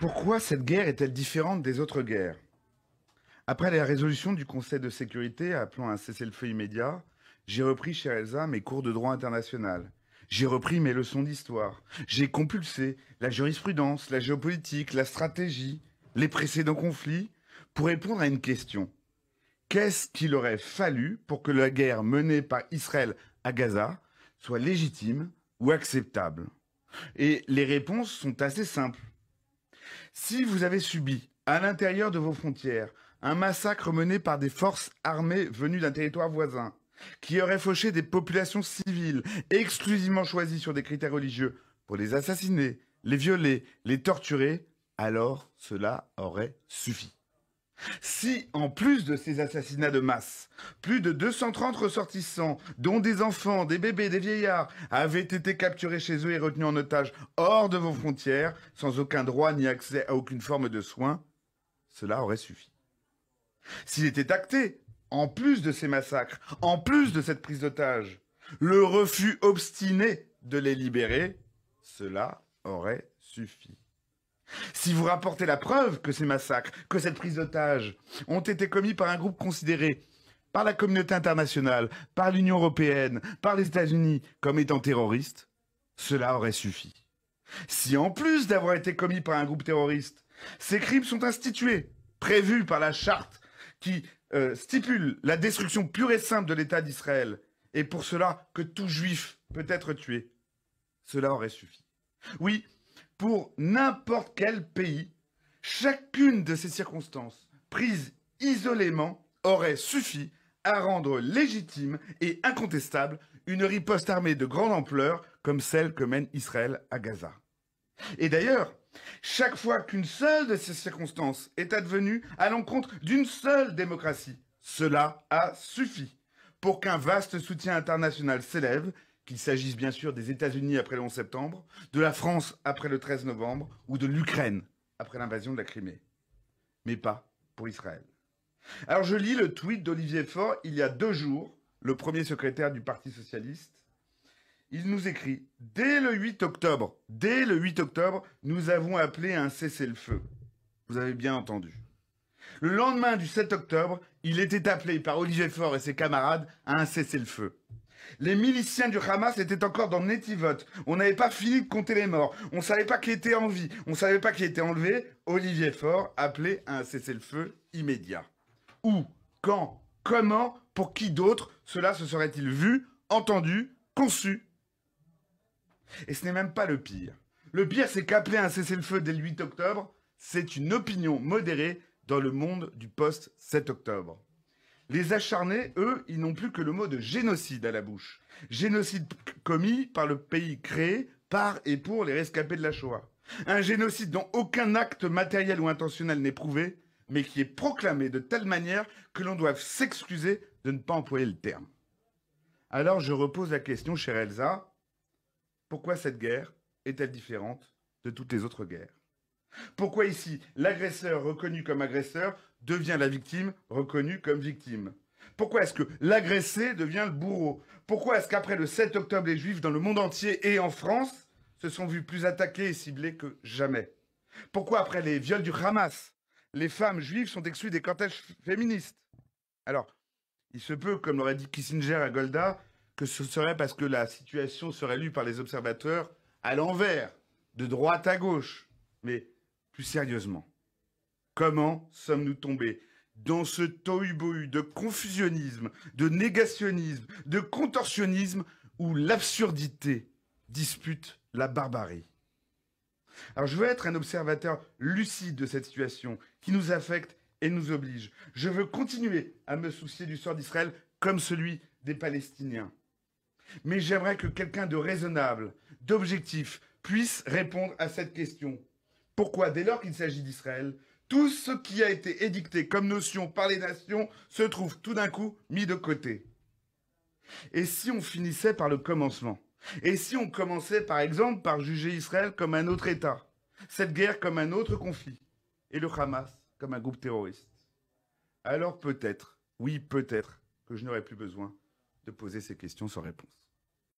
Pourquoi cette guerre est-elle différente des autres guerres Après la résolution du Conseil de sécurité appelant à un cessez-le-feu immédiat, j'ai repris chez Elsa mes cours de droit international. J'ai repris mes leçons d'histoire. J'ai compulsé la jurisprudence, la géopolitique, la stratégie, les précédents conflits pour répondre à une question. Qu'est-ce qu'il aurait fallu pour que la guerre menée par Israël à Gaza soit légitime ou acceptable Et les réponses sont assez simples. Si vous avez subi, à l'intérieur de vos frontières, un massacre mené par des forces armées venues d'un territoire voisin, qui aurait fauché des populations civiles exclusivement choisies sur des critères religieux pour les assassiner, les violer, les torturer, alors cela aurait suffi. Si, en plus de ces assassinats de masse, plus de 230 ressortissants, dont des enfants, des bébés, des vieillards, avaient été capturés chez eux et retenus en otage hors de vos frontières, sans aucun droit ni accès à aucune forme de soins, cela aurait suffi. S'il était acté, en plus de ces massacres, en plus de cette prise d'otage, le refus obstiné de les libérer, cela aurait suffi. Si vous rapportez la preuve que ces massacres, que cette prise d'otages ont été commis par un groupe considéré par la communauté internationale, par l'Union européenne, par les États-Unis comme étant terroriste, cela aurait suffi. Si en plus d'avoir été commis par un groupe terroriste, ces crimes sont institués, prévus par la charte qui euh, stipule la destruction pure et simple de l'État d'Israël, et pour cela que tout juif peut être tué, cela aurait suffi. Oui, pour n'importe quel pays, chacune de ces circonstances, prises isolément, aurait suffi à rendre légitime et incontestable une riposte armée de grande ampleur comme celle que mène Israël à Gaza. Et d'ailleurs, chaque fois qu'une seule de ces circonstances est advenue à l'encontre d'une seule démocratie, cela a suffi pour qu'un vaste soutien international s'élève qu'il s'agisse bien sûr des États-Unis après le 11 septembre, de la France après le 13 novembre ou de l'Ukraine après l'invasion de la Crimée. Mais pas pour Israël. Alors je lis le tweet d'Olivier Faure il y a deux jours, le premier secrétaire du Parti socialiste. Il nous écrit Dès le 8 octobre, dès le 8 octobre, nous avons appelé à un cessez-le-feu. Vous avez bien entendu. Le lendemain du 7 octobre, il était appelé par Olivier Faure et ses camarades à un cessez-le-feu. Les miliciens du Hamas étaient encore dans Netivot. On n'avait pas fini de compter les morts. On ne savait pas qui était en vie. On ne savait pas qui était enlevé. Olivier Faure appelait à un cessez-le-feu immédiat. Où, quand, comment, pour qui d'autre cela se serait-il vu, entendu, conçu Et ce n'est même pas le pire. Le pire, c'est qu'appeler un cessez-le-feu dès le 8 octobre, c'est une opinion modérée dans le monde du post-7 octobre. Les acharnés, eux, ils n'ont plus que le mot de génocide à la bouche. Génocide commis par le pays créé par et pour les rescapés de la Shoah. Un génocide dont aucun acte matériel ou intentionnel n'est prouvé, mais qui est proclamé de telle manière que l'on doit s'excuser de ne pas employer le terme. Alors je repose la question, chère Elsa, pourquoi cette guerre est-elle différente de toutes les autres guerres pourquoi ici l'agresseur reconnu comme agresseur devient la victime reconnue comme victime Pourquoi est-ce que l'agressé devient le bourreau Pourquoi est-ce qu'après le 7 octobre, les juifs dans le monde entier et en France se sont vus plus attaqués et ciblés que jamais Pourquoi après les viols du Hamas, les femmes juives sont exclues des cortèges féministes Alors, il se peut, comme l'aurait dit Kissinger à Golda, que ce serait parce que la situation serait lue par les observateurs à l'envers, de droite à gauche. Mais plus sérieusement, comment sommes-nous tombés dans ce tohu-bohu de confusionnisme, de négationnisme, de contorsionnisme où l'absurdité dispute la barbarie Alors je veux être un observateur lucide de cette situation qui nous affecte et nous oblige. Je veux continuer à me soucier du sort d'Israël comme celui des Palestiniens. Mais j'aimerais que quelqu'un de raisonnable, d'objectif, puisse répondre à cette question. Pourquoi, dès lors qu'il s'agit d'Israël, tout ce qui a été édicté comme notion par les nations se trouve tout d'un coup mis de côté Et si on finissait par le commencement Et si on commençait par exemple par juger Israël comme un autre État Cette guerre comme un autre conflit Et le Hamas comme un groupe terroriste Alors peut-être, oui peut-être, que je n'aurais plus besoin de poser ces questions sans réponse.